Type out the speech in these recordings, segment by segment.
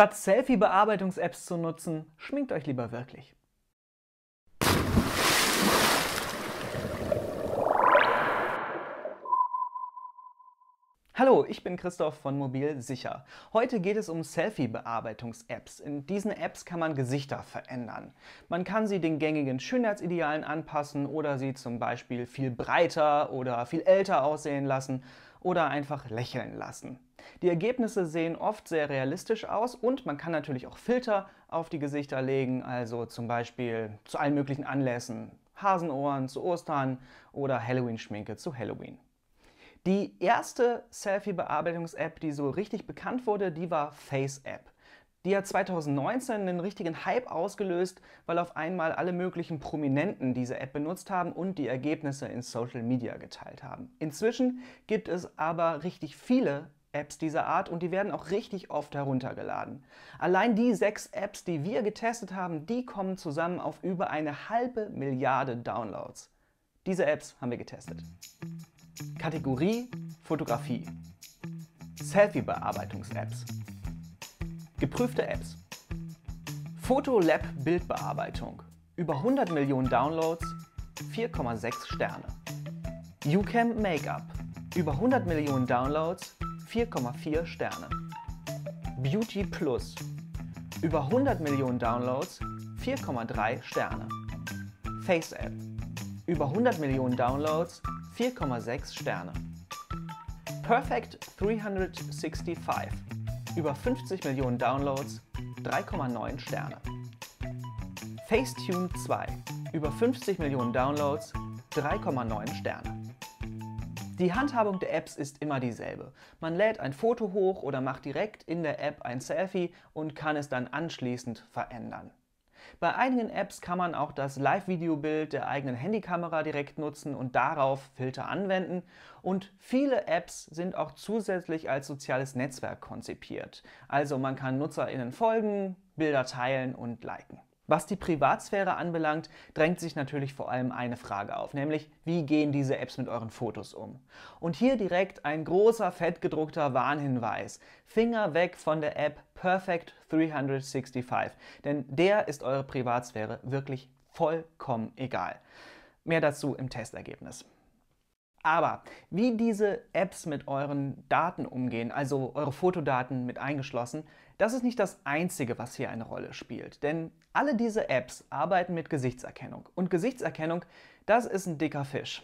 Statt Selfie-Bearbeitungs-Apps zu nutzen, schminkt euch lieber wirklich. Hallo, ich bin Christoph von Mobil Sicher. Heute geht es um Selfie-Bearbeitungs-Apps. In diesen Apps kann man Gesichter verändern. Man kann sie den gängigen Schönheitsidealen anpassen oder sie zum Beispiel viel breiter oder viel älter aussehen lassen oder einfach lächeln lassen. Die Ergebnisse sehen oft sehr realistisch aus und man kann natürlich auch Filter auf die Gesichter legen, also zum Beispiel zu allen möglichen Anlässen, Hasenohren zu Ostern oder Halloween-Schminke zu Halloween. Die erste Selfie-Bearbeitungs-App, die so richtig bekannt wurde, die war FaceApp. Die hat 2019 einen richtigen Hype ausgelöst, weil auf einmal alle möglichen Prominenten diese App benutzt haben und die Ergebnisse in Social Media geteilt haben. Inzwischen gibt es aber richtig viele Apps dieser Art und die werden auch richtig oft heruntergeladen. Allein die sechs Apps, die wir getestet haben, die kommen zusammen auf über eine halbe Milliarde Downloads. Diese Apps haben wir getestet. Kategorie Fotografie. Selfie-Bearbeitungs-Apps. Geprüfte Apps. Photolab Bildbearbeitung. Über 100 Millionen Downloads, 4,6 Sterne. YouCam Makeup. Über 100 Millionen Downloads, 4,4 Sterne. Beauty Plus. Über 100 Millionen Downloads, 4,3 Sterne. Face App. Über 100 Millionen Downloads, 4,6 Sterne. Perfect 365 über 50 Millionen Downloads, 3,9 Sterne. Facetune 2, über 50 Millionen Downloads, 3,9 Sterne. Die Handhabung der Apps ist immer dieselbe. Man lädt ein Foto hoch oder macht direkt in der App ein Selfie und kann es dann anschließend verändern. Bei einigen Apps kann man auch das Live-Videobild der eigenen Handykamera direkt nutzen und darauf Filter anwenden. Und viele Apps sind auch zusätzlich als soziales Netzwerk konzipiert. Also man kann NutzerInnen folgen, Bilder teilen und liken. Was die Privatsphäre anbelangt, drängt sich natürlich vor allem eine Frage auf, nämlich wie gehen diese Apps mit euren Fotos um? Und hier direkt ein großer fettgedruckter Warnhinweis. Finger weg von der App Perfect 365, denn der ist eure Privatsphäre wirklich vollkommen egal. Mehr dazu im Testergebnis. Aber wie diese Apps mit euren Daten umgehen, also eure Fotodaten mit eingeschlossen, das ist nicht das Einzige, was hier eine Rolle spielt, denn alle diese Apps arbeiten mit Gesichtserkennung. Und Gesichtserkennung, das ist ein dicker Fisch.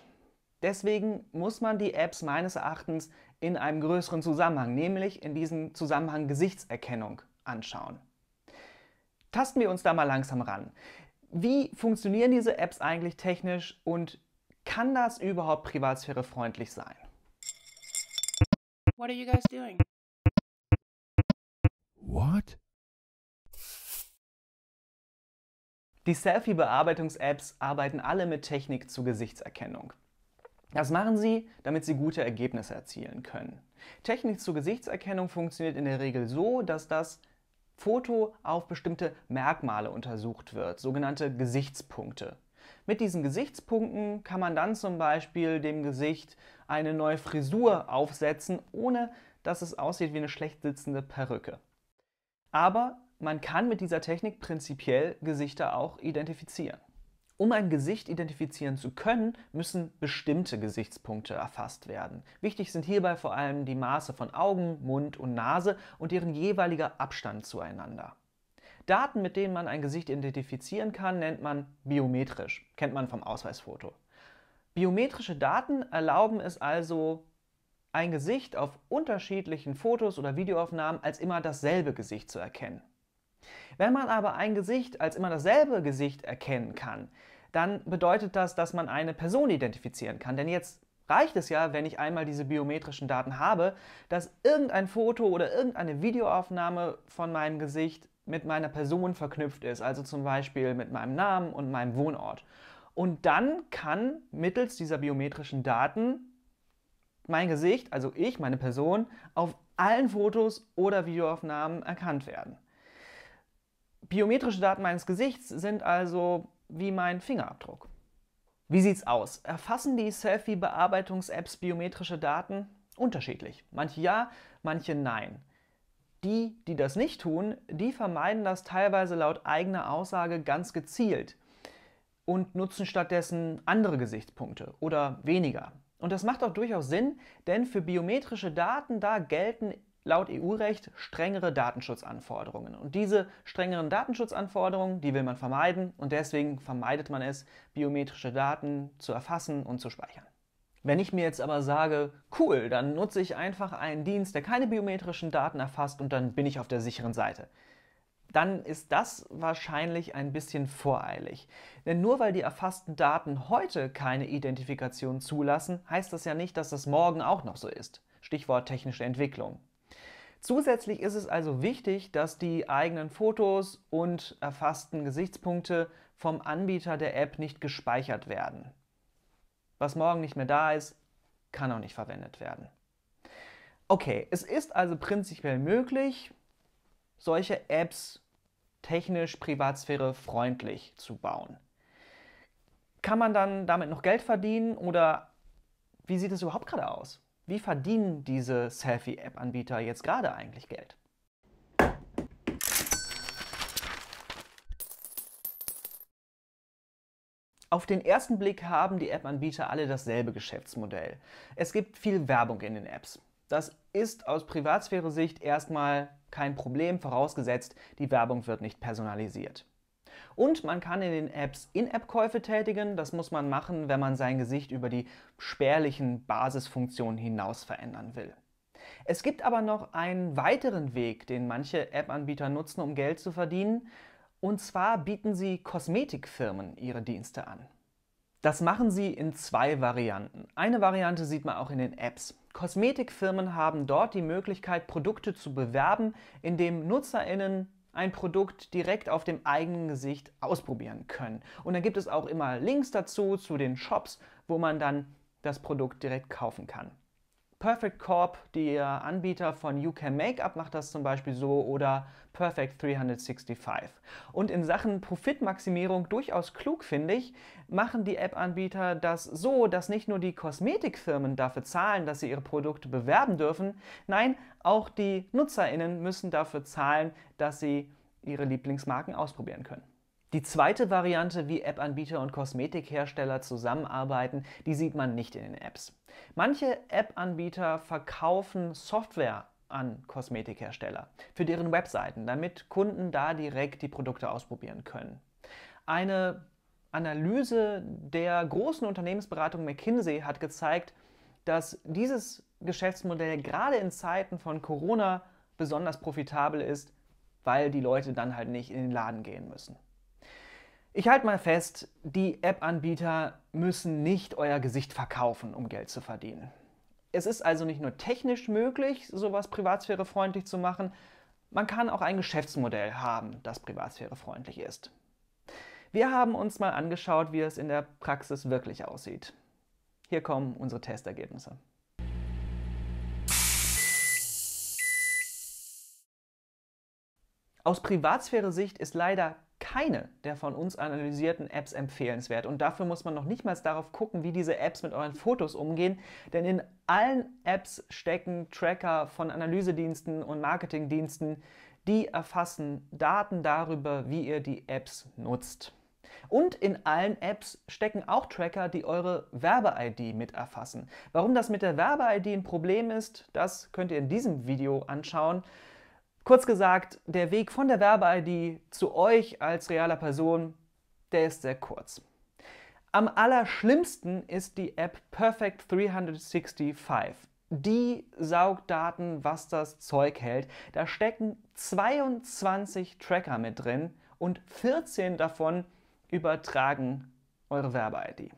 Deswegen muss man die Apps meines Erachtens in einem größeren Zusammenhang, nämlich in diesem Zusammenhang Gesichtserkennung, anschauen. Tasten wir uns da mal langsam ran. Wie funktionieren diese Apps eigentlich technisch und kann das überhaupt privatsphärefreundlich sein? What are you guys doing? What? Die Selfie-Bearbeitungs-Apps arbeiten alle mit Technik zur Gesichtserkennung. Das machen sie, damit sie gute Ergebnisse erzielen können. Technik zur Gesichtserkennung funktioniert in der Regel so, dass das Foto auf bestimmte Merkmale untersucht wird, sogenannte Gesichtspunkte. Mit diesen Gesichtspunkten kann man dann zum Beispiel dem Gesicht eine neue Frisur aufsetzen, ohne dass es aussieht wie eine schlecht sitzende Perücke. Aber man kann mit dieser Technik prinzipiell Gesichter auch identifizieren. Um ein Gesicht identifizieren zu können, müssen bestimmte Gesichtspunkte erfasst werden. Wichtig sind hierbei vor allem die Maße von Augen, Mund und Nase und deren jeweiliger Abstand zueinander. Daten, mit denen man ein Gesicht identifizieren kann, nennt man biometrisch, kennt man vom Ausweisfoto. Biometrische Daten erlauben es also, ein Gesicht auf unterschiedlichen Fotos oder Videoaufnahmen als immer dasselbe Gesicht zu erkennen. Wenn man aber ein Gesicht als immer dasselbe Gesicht erkennen kann, dann bedeutet das, dass man eine Person identifizieren kann. Denn jetzt reicht es ja, wenn ich einmal diese biometrischen Daten habe, dass irgendein Foto oder irgendeine Videoaufnahme von meinem Gesicht mit meiner Person verknüpft ist, also zum Beispiel mit meinem Namen und meinem Wohnort. Und dann kann mittels dieser biometrischen Daten mein Gesicht, also ich, meine Person, auf allen Fotos oder Videoaufnahmen erkannt werden. Biometrische Daten meines Gesichts sind also wie mein Fingerabdruck. Wie sieht's aus? Erfassen die Selfie-Bearbeitungs-Apps biometrische Daten? Unterschiedlich. Manche ja, manche nein. Die, die das nicht tun, die vermeiden das teilweise laut eigener Aussage ganz gezielt und nutzen stattdessen andere Gesichtspunkte oder weniger. Und das macht auch durchaus Sinn, denn für biometrische Daten da gelten laut EU-Recht strengere Datenschutzanforderungen. Und diese strengeren Datenschutzanforderungen, die will man vermeiden und deswegen vermeidet man es, biometrische Daten zu erfassen und zu speichern. Wenn ich mir jetzt aber sage, cool, dann nutze ich einfach einen Dienst, der keine biometrischen Daten erfasst und dann bin ich auf der sicheren Seite dann ist das wahrscheinlich ein bisschen voreilig. Denn nur weil die erfassten Daten heute keine Identifikation zulassen, heißt das ja nicht, dass das morgen auch noch so ist. Stichwort technische Entwicklung. Zusätzlich ist es also wichtig, dass die eigenen Fotos und erfassten Gesichtspunkte vom Anbieter der App nicht gespeichert werden. Was morgen nicht mehr da ist, kann auch nicht verwendet werden. Okay, es ist also prinzipiell möglich, solche Apps technisch Privatsphäre freundlich zu bauen. Kann man dann damit noch Geld verdienen oder wie sieht es überhaupt gerade aus? Wie verdienen diese Selfie-App-Anbieter jetzt gerade eigentlich Geld? Auf den ersten Blick haben die App-Anbieter alle dasselbe Geschäftsmodell. Es gibt viel Werbung in den Apps. Das ist aus Privatsphäre-Sicht erstmal kein Problem, vorausgesetzt, die Werbung wird nicht personalisiert. Und man kann in den Apps In-App-Käufe tätigen. Das muss man machen, wenn man sein Gesicht über die spärlichen Basisfunktionen hinaus verändern will. Es gibt aber noch einen weiteren Weg, den manche App-Anbieter nutzen, um Geld zu verdienen. Und zwar bieten sie Kosmetikfirmen ihre Dienste an. Das machen sie in zwei Varianten. Eine Variante sieht man auch in den Apps. Kosmetikfirmen haben dort die Möglichkeit, Produkte zu bewerben, indem Nutzerinnen ein Produkt direkt auf dem eigenen Gesicht ausprobieren können. Und dann gibt es auch immer Links dazu zu den Shops, wo man dann das Produkt direkt kaufen kann. Perfect Corp, der Anbieter von UK Makeup, macht das zum Beispiel so oder Perfect 365. Und in Sachen Profitmaximierung durchaus klug, finde ich, machen die App-Anbieter das so, dass nicht nur die Kosmetikfirmen dafür zahlen, dass sie ihre Produkte bewerben dürfen, nein, auch die NutzerInnen müssen dafür zahlen, dass sie ihre Lieblingsmarken ausprobieren können. Die zweite Variante, wie App-Anbieter und Kosmetikhersteller zusammenarbeiten, die sieht man nicht in den Apps. Manche App-Anbieter verkaufen Software an Kosmetikhersteller für deren Webseiten, damit Kunden da direkt die Produkte ausprobieren können. Eine Analyse der großen Unternehmensberatung McKinsey hat gezeigt, dass dieses Geschäftsmodell gerade in Zeiten von Corona besonders profitabel ist, weil die Leute dann halt nicht in den Laden gehen müssen. Ich halte mal fest, die App-Anbieter müssen nicht euer Gesicht verkaufen, um Geld zu verdienen. Es ist also nicht nur technisch möglich, sowas privatsphärefreundlich zu machen, man kann auch ein Geschäftsmodell haben, das privatsphärefreundlich ist. Wir haben uns mal angeschaut, wie es in der Praxis wirklich aussieht. Hier kommen unsere Testergebnisse. Aus Privatsphäre-Sicht ist leider keine der von uns analysierten Apps empfehlenswert. Und dafür muss man noch nicht mal darauf gucken, wie diese Apps mit euren Fotos umgehen. Denn in allen Apps stecken Tracker von Analysediensten und Marketingdiensten, die erfassen Daten darüber, wie ihr die Apps nutzt. Und in allen Apps stecken auch Tracker, die eure Werbe-ID mit erfassen. Warum das mit der Werbe-ID ein Problem ist, das könnt ihr in diesem Video anschauen. Kurz gesagt, der Weg von der Werbe-ID zu euch als realer Person, der ist sehr kurz. Am allerschlimmsten ist die App Perfect 365. Die saugt Daten, was das Zeug hält. Da stecken 22 Tracker mit drin und 14 davon übertragen eure Werbe-ID.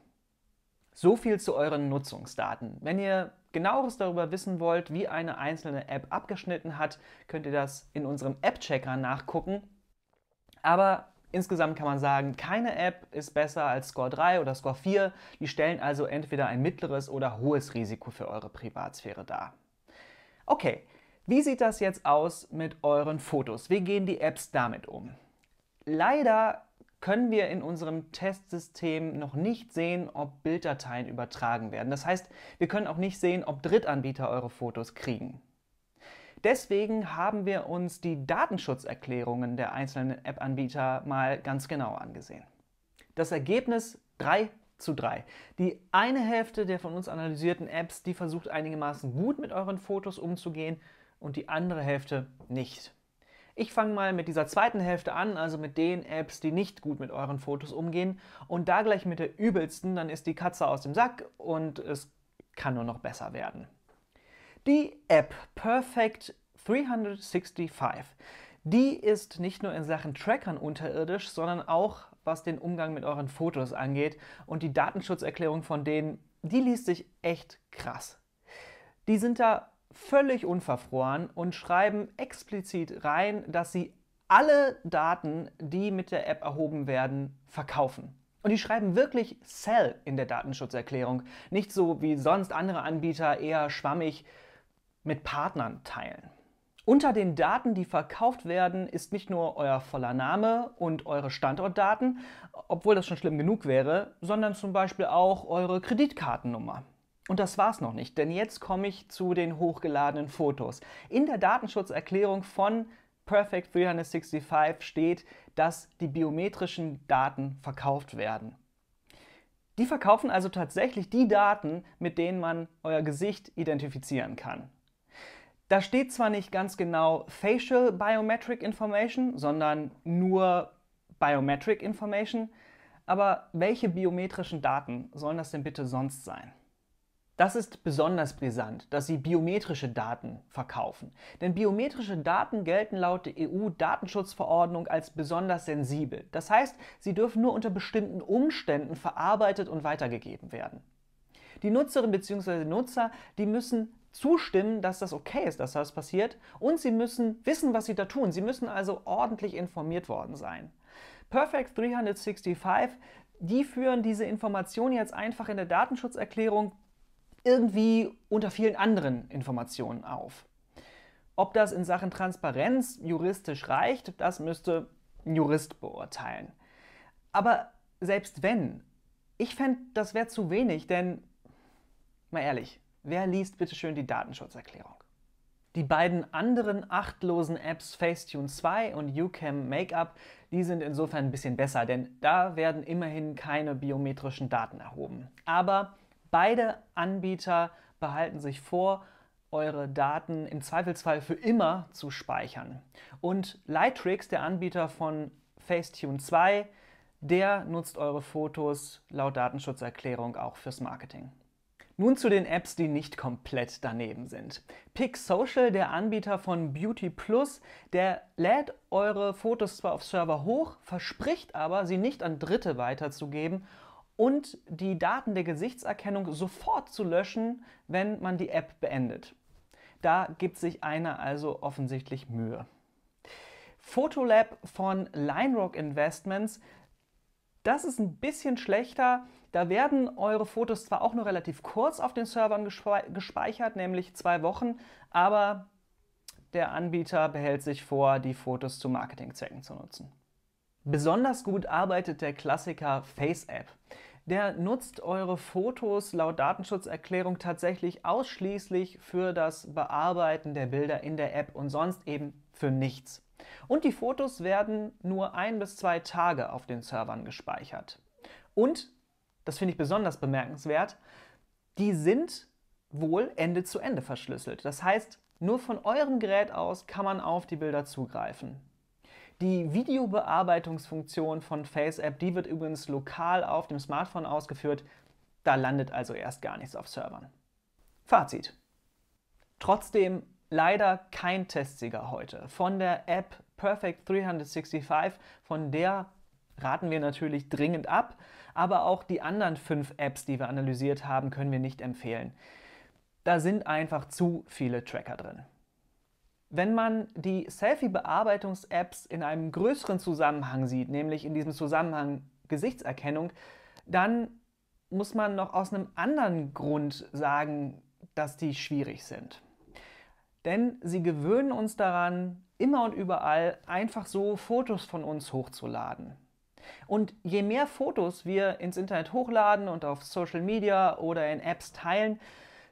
So viel zu euren Nutzungsdaten. Wenn ihr genaueres darüber wissen wollt, wie eine einzelne App abgeschnitten hat, könnt ihr das in unserem App-Checker nachgucken. Aber insgesamt kann man sagen, keine App ist besser als Score 3 oder Score 4. Die stellen also entweder ein mittleres oder hohes Risiko für eure Privatsphäre dar. Okay, wie sieht das jetzt aus mit euren Fotos? Wie gehen die Apps damit um? Leider können wir in unserem Testsystem noch nicht sehen, ob Bilddateien übertragen werden. Das heißt, wir können auch nicht sehen, ob Drittanbieter eure Fotos kriegen. Deswegen haben wir uns die Datenschutzerklärungen der einzelnen App-Anbieter mal ganz genau angesehen. Das Ergebnis 3 zu 3. Die eine Hälfte der von uns analysierten Apps, die versucht einigermaßen gut mit euren Fotos umzugehen und die andere Hälfte nicht. Ich fange mal mit dieser zweiten Hälfte an, also mit den Apps, die nicht gut mit euren Fotos umgehen. Und da gleich mit der übelsten, dann ist die Katze aus dem Sack und es kann nur noch besser werden. Die App Perfect 365, die ist nicht nur in Sachen Trackern unterirdisch, sondern auch was den Umgang mit euren Fotos angeht. Und die Datenschutzerklärung von denen, die liest sich echt krass. Die sind da völlig unverfroren und schreiben explizit rein, dass sie alle Daten, die mit der App erhoben werden, verkaufen. Und die schreiben wirklich Sell in der Datenschutzerklärung, nicht so wie sonst andere Anbieter eher schwammig mit Partnern teilen. Unter den Daten, die verkauft werden, ist nicht nur euer voller Name und eure Standortdaten, obwohl das schon schlimm genug wäre, sondern zum Beispiel auch eure Kreditkartennummer. Und das war's noch nicht, denn jetzt komme ich zu den hochgeladenen Fotos. In der Datenschutzerklärung von Perfect 365 steht, dass die biometrischen Daten verkauft werden. Die verkaufen also tatsächlich die Daten, mit denen man euer Gesicht identifizieren kann. Da steht zwar nicht ganz genau Facial Biometric Information, sondern nur Biometric Information, aber welche biometrischen Daten sollen das denn bitte sonst sein? Das ist besonders brisant, dass sie biometrische Daten verkaufen. Denn biometrische Daten gelten laut der EU-Datenschutzverordnung als besonders sensibel. Das heißt, sie dürfen nur unter bestimmten Umständen verarbeitet und weitergegeben werden. Die Nutzerinnen bzw. Nutzer, die müssen zustimmen, dass das okay ist, dass das passiert und sie müssen wissen, was sie da tun. Sie müssen also ordentlich informiert worden sein. Perfect 365, die führen diese Information jetzt einfach in der Datenschutzerklärung irgendwie unter vielen anderen Informationen auf. Ob das in Sachen Transparenz juristisch reicht, das müsste ein Jurist beurteilen. Aber selbst wenn, ich fände, das wäre zu wenig, denn mal ehrlich, wer liest bitte schön die Datenschutzerklärung? Die beiden anderen achtlosen Apps Facetune 2 und YouCam Makeup, die sind insofern ein bisschen besser, denn da werden immerhin keine biometrischen Daten erhoben. Aber Beide Anbieter behalten sich vor, eure Daten im Zweifelsfall für immer zu speichern. Und Lightrix, der Anbieter von Facetune 2, der nutzt eure Fotos laut Datenschutzerklärung auch fürs Marketing. Nun zu den Apps, die nicht komplett daneben sind. PicSocial, der Anbieter von Beauty Plus, der lädt eure Fotos zwar auf Server hoch, verspricht aber, sie nicht an Dritte weiterzugeben und die Daten der Gesichtserkennung sofort zu löschen, wenn man die App beendet. Da gibt sich einer also offensichtlich Mühe. Photolab von LineRock Investments, das ist ein bisschen schlechter. Da werden eure Fotos zwar auch nur relativ kurz auf den Servern gespeichert, nämlich zwei Wochen, aber der Anbieter behält sich vor, die Fotos zu Marketingzwecken zu nutzen. Besonders gut arbeitet der Klassiker FaceApp der nutzt eure Fotos laut Datenschutzerklärung tatsächlich ausschließlich für das Bearbeiten der Bilder in der App und sonst eben für nichts. Und die Fotos werden nur ein bis zwei Tage auf den Servern gespeichert. Und, das finde ich besonders bemerkenswert, die sind wohl Ende zu Ende verschlüsselt. Das heißt, nur von eurem Gerät aus kann man auf die Bilder zugreifen. Die Videobearbeitungsfunktion von FaceApp, die wird übrigens lokal auf dem Smartphone ausgeführt. Da landet also erst gar nichts auf Servern. Fazit. Trotzdem leider kein Testsieger heute. Von der App Perfect 365, von der raten wir natürlich dringend ab, aber auch die anderen fünf Apps, die wir analysiert haben, können wir nicht empfehlen. Da sind einfach zu viele Tracker drin. Wenn man die Selfie-Bearbeitungs-Apps in einem größeren Zusammenhang sieht, nämlich in diesem Zusammenhang Gesichtserkennung, dann muss man noch aus einem anderen Grund sagen, dass die schwierig sind. Denn sie gewöhnen uns daran, immer und überall einfach so Fotos von uns hochzuladen. Und je mehr Fotos wir ins Internet hochladen und auf Social Media oder in Apps teilen,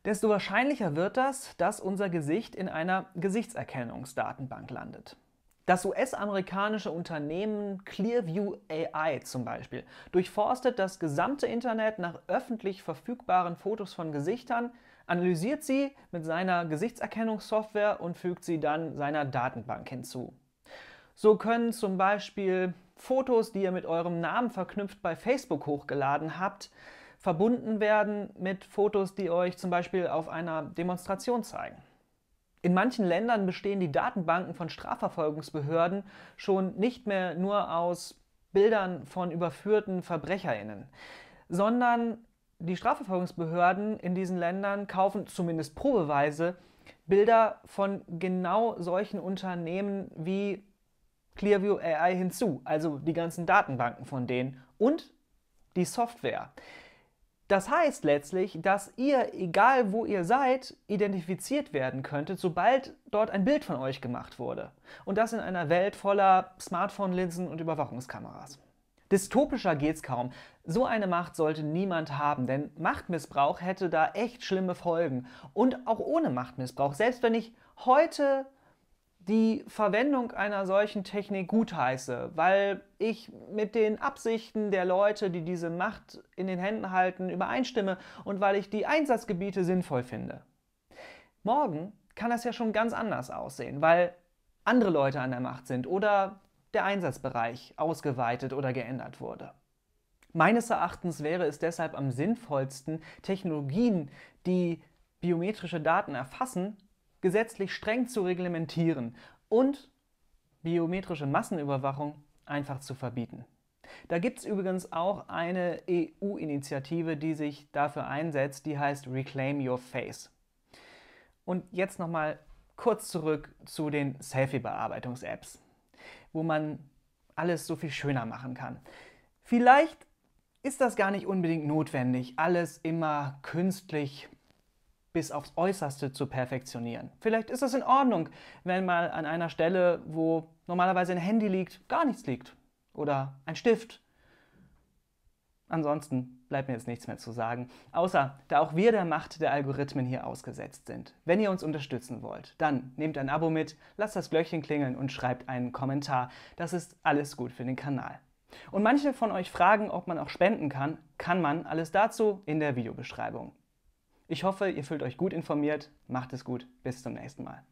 desto wahrscheinlicher wird das, dass unser Gesicht in einer Gesichtserkennungsdatenbank landet. Das US-amerikanische Unternehmen Clearview AI zum Beispiel durchforstet das gesamte Internet nach öffentlich verfügbaren Fotos von Gesichtern, analysiert sie mit seiner Gesichtserkennungssoftware und fügt sie dann seiner Datenbank hinzu. So können zum Beispiel Fotos, die ihr mit eurem Namen verknüpft bei Facebook hochgeladen habt, verbunden werden mit Fotos, die euch zum Beispiel auf einer Demonstration zeigen. In manchen Ländern bestehen die Datenbanken von Strafverfolgungsbehörden schon nicht mehr nur aus Bildern von überführten Verbrecherinnen, sondern die Strafverfolgungsbehörden in diesen Ländern kaufen zumindest probeweise Bilder von genau solchen Unternehmen wie Clearview AI hinzu, also die ganzen Datenbanken von denen und die Software. Das heißt letztlich, dass ihr, egal wo ihr seid, identifiziert werden könntet, sobald dort ein Bild von euch gemacht wurde. Und das in einer Welt voller Smartphone-Linsen und Überwachungskameras. Dystopischer geht's kaum. So eine Macht sollte niemand haben, denn Machtmissbrauch hätte da echt schlimme Folgen. Und auch ohne Machtmissbrauch, selbst wenn ich heute die Verwendung einer solchen Technik gutheiße, weil ich mit den Absichten der Leute, die diese Macht in den Händen halten, übereinstimme und weil ich die Einsatzgebiete sinnvoll finde. Morgen kann das ja schon ganz anders aussehen, weil andere Leute an der Macht sind oder der Einsatzbereich ausgeweitet oder geändert wurde. Meines Erachtens wäre es deshalb am sinnvollsten, Technologien, die biometrische Daten erfassen, gesetzlich streng zu reglementieren und biometrische Massenüberwachung einfach zu verbieten. Da gibt es übrigens auch eine EU-Initiative, die sich dafür einsetzt, die heißt Reclaim Your Face. Und jetzt nochmal kurz zurück zu den Selfie-Bearbeitungs-Apps, wo man alles so viel schöner machen kann. Vielleicht ist das gar nicht unbedingt notwendig, alles immer künstlich bis aufs Äußerste zu perfektionieren. Vielleicht ist es in Ordnung, wenn mal an einer Stelle, wo normalerweise ein Handy liegt, gar nichts liegt oder ein Stift. Ansonsten bleibt mir jetzt nichts mehr zu sagen, außer da auch wir der Macht der Algorithmen hier ausgesetzt sind. Wenn ihr uns unterstützen wollt, dann nehmt ein Abo mit, lasst das Glöckchen klingeln und schreibt einen Kommentar. Das ist alles gut für den Kanal. Und manche von euch fragen, ob man auch spenden kann. Kann man, alles dazu in der Videobeschreibung. Ich hoffe, ihr fühlt euch gut informiert. Macht es gut. Bis zum nächsten Mal.